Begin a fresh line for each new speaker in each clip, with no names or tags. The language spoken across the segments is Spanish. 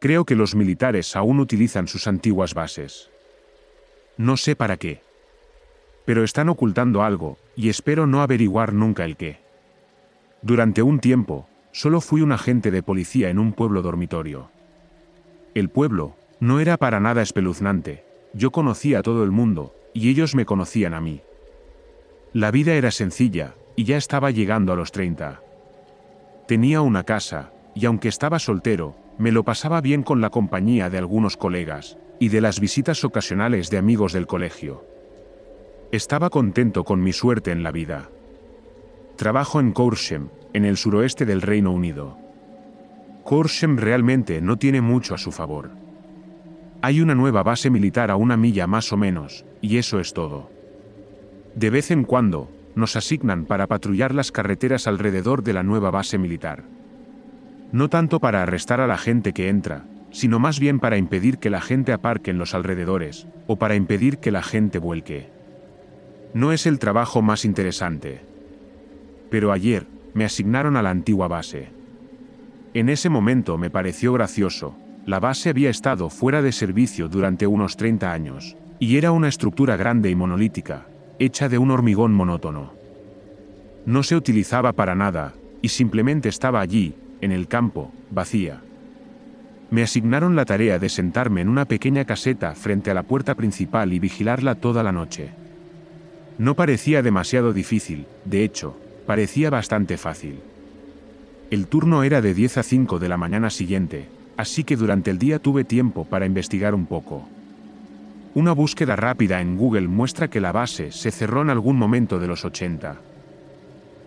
Creo que los militares aún utilizan sus antiguas bases. No sé para qué. Pero están ocultando algo, y espero no averiguar nunca el qué. Durante un tiempo, solo fui un agente de policía en un pueblo dormitorio. El pueblo no era para nada espeluznante, yo conocía a todo el mundo, y ellos me conocían a mí. La vida era sencilla, y ya estaba llegando a los 30. Tenía una casa, y aunque estaba soltero, me lo pasaba bien con la compañía de algunos colegas, y de las visitas ocasionales de amigos del colegio. Estaba contento con mi suerte en la vida. Trabajo en Corsham, en el suroeste del Reino Unido. Corsham realmente no tiene mucho a su favor. Hay una nueva base militar a una milla más o menos, y eso es todo. De vez en cuando, nos asignan para patrullar las carreteras alrededor de la nueva base militar no tanto para arrestar a la gente que entra, sino más bien para impedir que la gente aparque en los alrededores, o para impedir que la gente vuelque. No es el trabajo más interesante. Pero ayer, me asignaron a la antigua base. En ese momento me pareció gracioso, la base había estado fuera de servicio durante unos 30 años, y era una estructura grande y monolítica, hecha de un hormigón monótono. No se utilizaba para nada, y simplemente estaba allí, en el campo, vacía. Me asignaron la tarea de sentarme en una pequeña caseta frente a la puerta principal y vigilarla toda la noche. No parecía demasiado difícil, de hecho, parecía bastante fácil. El turno era de 10 a 5 de la mañana siguiente, así que durante el día tuve tiempo para investigar un poco. Una búsqueda rápida en Google muestra que la base se cerró en algún momento de los 80.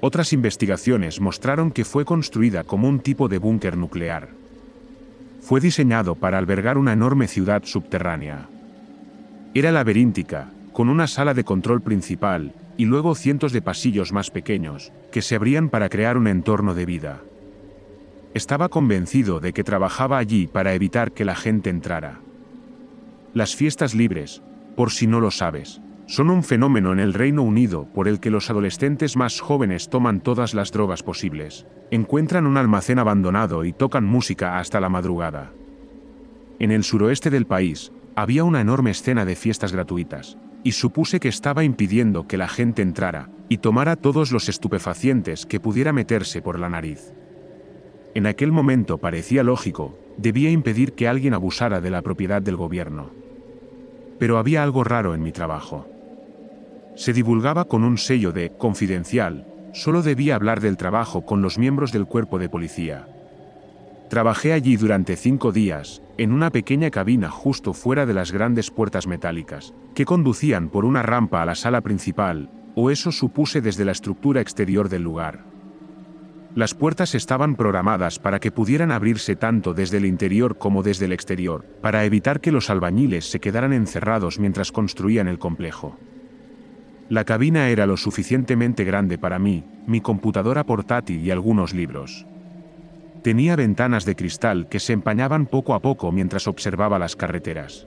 Otras investigaciones mostraron que fue construida como un tipo de búnker nuclear. Fue diseñado para albergar una enorme ciudad subterránea. Era laberíntica, con una sala de control principal, y luego cientos de pasillos más pequeños, que se abrían para crear un entorno de vida. Estaba convencido de que trabajaba allí para evitar que la gente entrara. Las fiestas libres, por si no lo sabes, son un fenómeno en el Reino Unido por el que los adolescentes más jóvenes toman todas las drogas posibles, encuentran un almacén abandonado y tocan música hasta la madrugada. En el suroeste del país, había una enorme escena de fiestas gratuitas, y supuse que estaba impidiendo que la gente entrara y tomara todos los estupefacientes que pudiera meterse por la nariz. En aquel momento parecía lógico, debía impedir que alguien abusara de la propiedad del gobierno. Pero había algo raro en mi trabajo. Se divulgaba con un sello de confidencial, solo debía hablar del trabajo con los miembros del cuerpo de policía. Trabajé allí durante cinco días, en una pequeña cabina justo fuera de las grandes puertas metálicas, que conducían por una rampa a la sala principal, o eso supuse desde la estructura exterior del lugar. Las puertas estaban programadas para que pudieran abrirse tanto desde el interior como desde el exterior, para evitar que los albañiles se quedaran encerrados mientras construían el complejo. La cabina era lo suficientemente grande para mí, mi computadora portátil y algunos libros. Tenía ventanas de cristal que se empañaban poco a poco mientras observaba las carreteras.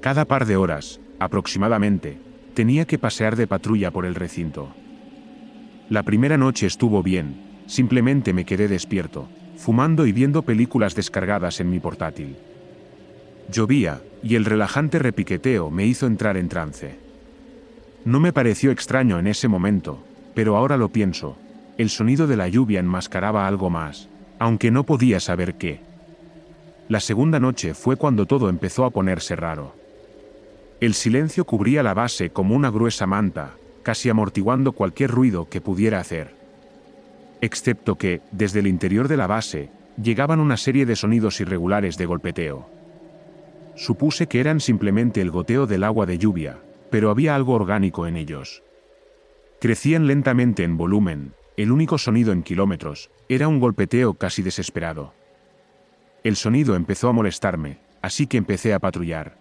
Cada par de horas, aproximadamente, tenía que pasear de patrulla por el recinto. La primera noche estuvo bien, simplemente me quedé despierto, fumando y viendo películas descargadas en mi portátil. Llovía, y el relajante repiqueteo me hizo entrar en trance. No me pareció extraño en ese momento, pero ahora lo pienso. El sonido de la lluvia enmascaraba algo más, aunque no podía saber qué. La segunda noche fue cuando todo empezó a ponerse raro. El silencio cubría la base como una gruesa manta, casi amortiguando cualquier ruido que pudiera hacer. Excepto que, desde el interior de la base, llegaban una serie de sonidos irregulares de golpeteo. Supuse que eran simplemente el goteo del agua de lluvia, pero había algo orgánico en ellos. Crecían lentamente en volumen, el único sonido en kilómetros, era un golpeteo casi desesperado. El sonido empezó a molestarme, así que empecé a patrullar.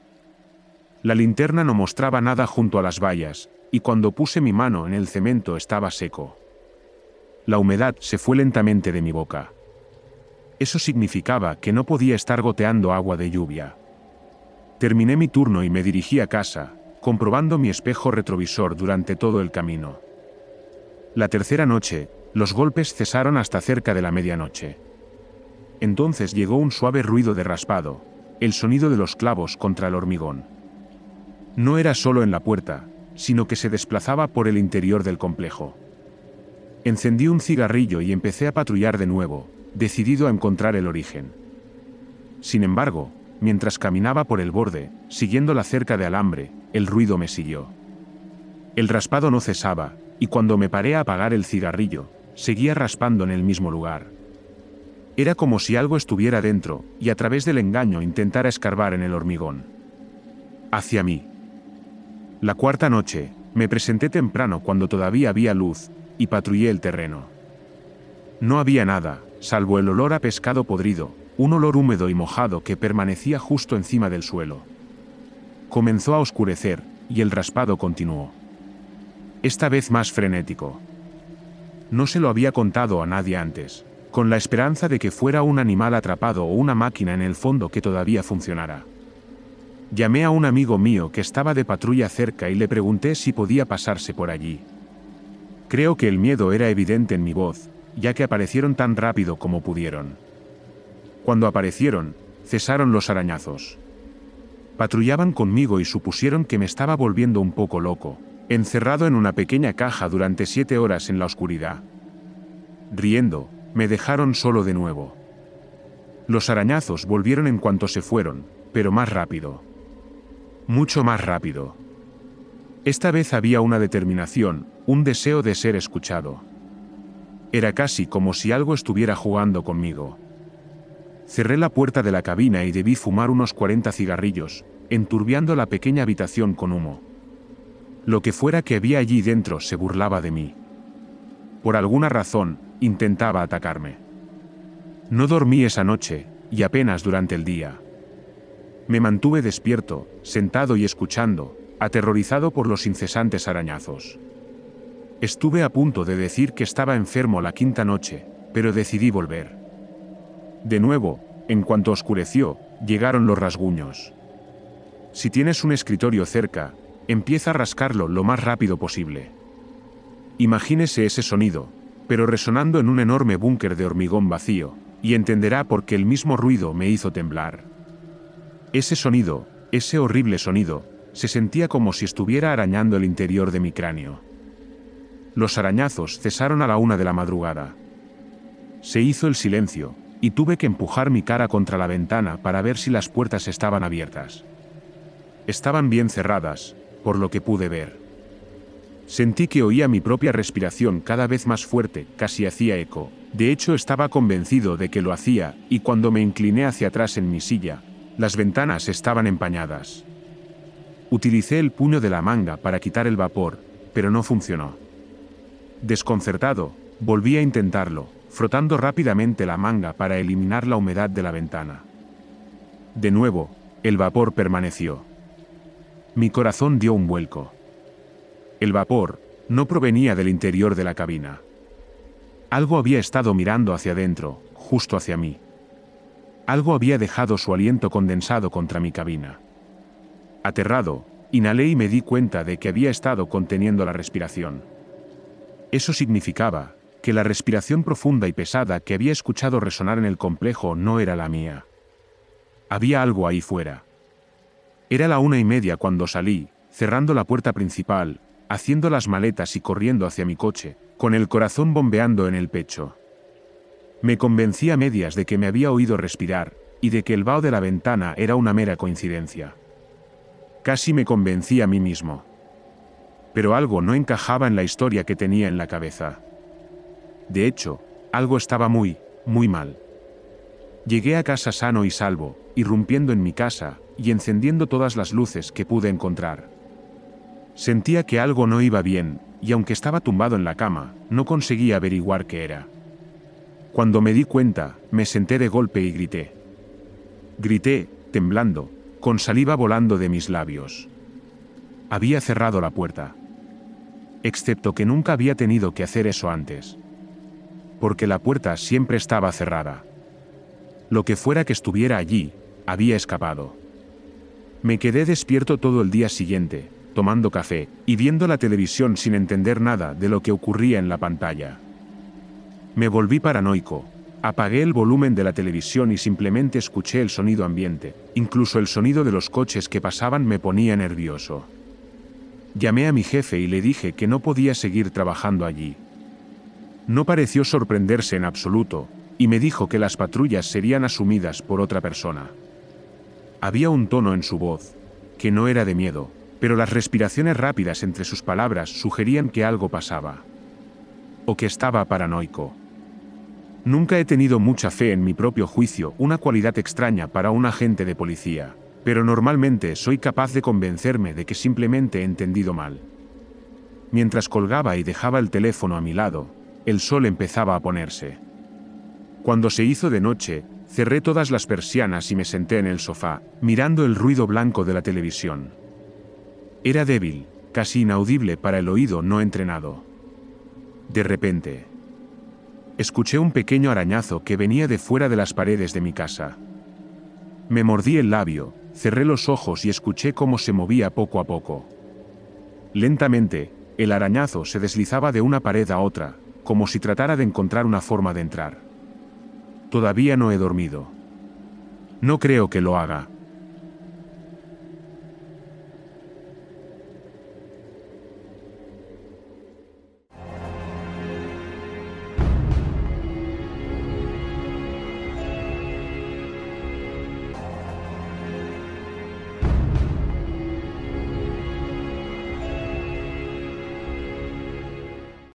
La linterna no mostraba nada junto a las vallas, y cuando puse mi mano en el cemento estaba seco. La humedad se fue lentamente de mi boca. Eso significaba que no podía estar goteando agua de lluvia. Terminé mi turno y me dirigí a casa, comprobando mi espejo retrovisor durante todo el camino. La tercera noche, los golpes cesaron hasta cerca de la medianoche. Entonces llegó un suave ruido de raspado, el sonido de los clavos contra el hormigón. No era solo en la puerta, sino que se desplazaba por el interior del complejo. Encendí un cigarrillo y empecé a patrullar de nuevo, decidido a encontrar el origen. Sin embargo, mientras caminaba por el borde, siguiendo la cerca de alambre, el ruido me siguió. El raspado no cesaba, y cuando me paré a apagar el cigarrillo, seguía raspando en el mismo lugar. Era como si algo estuviera dentro, y a través del engaño intentara escarbar en el hormigón. Hacia mí. La cuarta noche, me presenté temprano cuando todavía había luz, y patrullé el terreno. No había nada, salvo el olor a pescado podrido, un olor húmedo y mojado que permanecía justo encima del suelo. Comenzó a oscurecer, y el raspado continuó. Esta vez más frenético. No se lo había contado a nadie antes, con la esperanza de que fuera un animal atrapado o una máquina en el fondo que todavía funcionara. Llamé a un amigo mío que estaba de patrulla cerca y le pregunté si podía pasarse por allí. Creo que el miedo era evidente en mi voz, ya que aparecieron tan rápido como pudieron. Cuando aparecieron, cesaron los arañazos patrullaban conmigo y supusieron que me estaba volviendo un poco loco, encerrado en una pequeña caja durante siete horas en la oscuridad. Riendo, me dejaron solo de nuevo. Los arañazos volvieron en cuanto se fueron, pero más rápido. Mucho más rápido. Esta vez había una determinación, un deseo de ser escuchado. Era casi como si algo estuviera jugando conmigo. Cerré la puerta de la cabina y debí fumar unos 40 cigarrillos, enturbiando la pequeña habitación con humo. Lo que fuera que había allí dentro se burlaba de mí. Por alguna razón, intentaba atacarme. No dormí esa noche, y apenas durante el día. Me mantuve despierto, sentado y escuchando, aterrorizado por los incesantes arañazos. Estuve a punto de decir que estaba enfermo la quinta noche, pero decidí volver. De nuevo, en cuanto oscureció, llegaron los rasguños. Si tienes un escritorio cerca, empieza a rascarlo lo más rápido posible. Imagínese ese sonido, pero resonando en un enorme búnker de hormigón vacío, y entenderá por qué el mismo ruido me hizo temblar. Ese sonido, ese horrible sonido, se sentía como si estuviera arañando el interior de mi cráneo. Los arañazos cesaron a la una de la madrugada. Se hizo el silencio, y tuve que empujar mi cara contra la ventana para ver si las puertas estaban abiertas. Estaban bien cerradas, por lo que pude ver. Sentí que oía mi propia respiración cada vez más fuerte, casi hacía eco. De hecho estaba convencido de que lo hacía, y cuando me incliné hacia atrás en mi silla, las ventanas estaban empañadas. Utilicé el puño de la manga para quitar el vapor, pero no funcionó. Desconcertado, volví a intentarlo, frotando rápidamente la manga para eliminar la humedad de la ventana. De nuevo, el vapor permaneció. Mi corazón dio un vuelco. El vapor no provenía del interior de la cabina. Algo había estado mirando hacia adentro, justo hacia mí. Algo había dejado su aliento condensado contra mi cabina. Aterrado, inhalé y me di cuenta de que había estado conteniendo la respiración. Eso significaba que la respiración profunda y pesada que había escuchado resonar en el complejo no era la mía. Había algo ahí fuera. Era la una y media cuando salí, cerrando la puerta principal, haciendo las maletas y corriendo hacia mi coche, con el corazón bombeando en el pecho. Me convencí a medias de que me había oído respirar, y de que el vaho de la ventana era una mera coincidencia. Casi me convencí a mí mismo. Pero algo no encajaba en la historia que tenía en la cabeza. De hecho, algo estaba muy, muy mal. Llegué a casa sano y salvo, irrumpiendo en mi casa, y encendiendo todas las luces que pude encontrar. Sentía que algo no iba bien, y aunque estaba tumbado en la cama, no conseguía averiguar qué era. Cuando me di cuenta, me senté de golpe y grité. Grité, temblando, con saliva volando de mis labios. Había cerrado la puerta. Excepto que nunca había tenido que hacer eso antes porque la puerta siempre estaba cerrada. Lo que fuera que estuviera allí, había escapado. Me quedé despierto todo el día siguiente, tomando café y viendo la televisión sin entender nada de lo que ocurría en la pantalla. Me volví paranoico, apagué el volumen de la televisión y simplemente escuché el sonido ambiente, incluso el sonido de los coches que pasaban me ponía nervioso. Llamé a mi jefe y le dije que no podía seguir trabajando allí, no pareció sorprenderse en absoluto, y me dijo que las patrullas serían asumidas por otra persona. Había un tono en su voz, que no era de miedo, pero las respiraciones rápidas entre sus palabras sugerían que algo pasaba. O que estaba paranoico. Nunca he tenido mucha fe en mi propio juicio, una cualidad extraña para un agente de policía, pero normalmente soy capaz de convencerme de que simplemente he entendido mal. Mientras colgaba y dejaba el teléfono a mi lado, el sol empezaba a ponerse. Cuando se hizo de noche, cerré todas las persianas y me senté en el sofá, mirando el ruido blanco de la televisión. Era débil, casi inaudible para el oído no entrenado. De repente, escuché un pequeño arañazo que venía de fuera de las paredes de mi casa. Me mordí el labio, cerré los ojos y escuché cómo se movía poco a poco. Lentamente, el arañazo se deslizaba de una pared a otra, como si tratara de encontrar una forma de entrar. Todavía no he dormido. No creo que lo haga,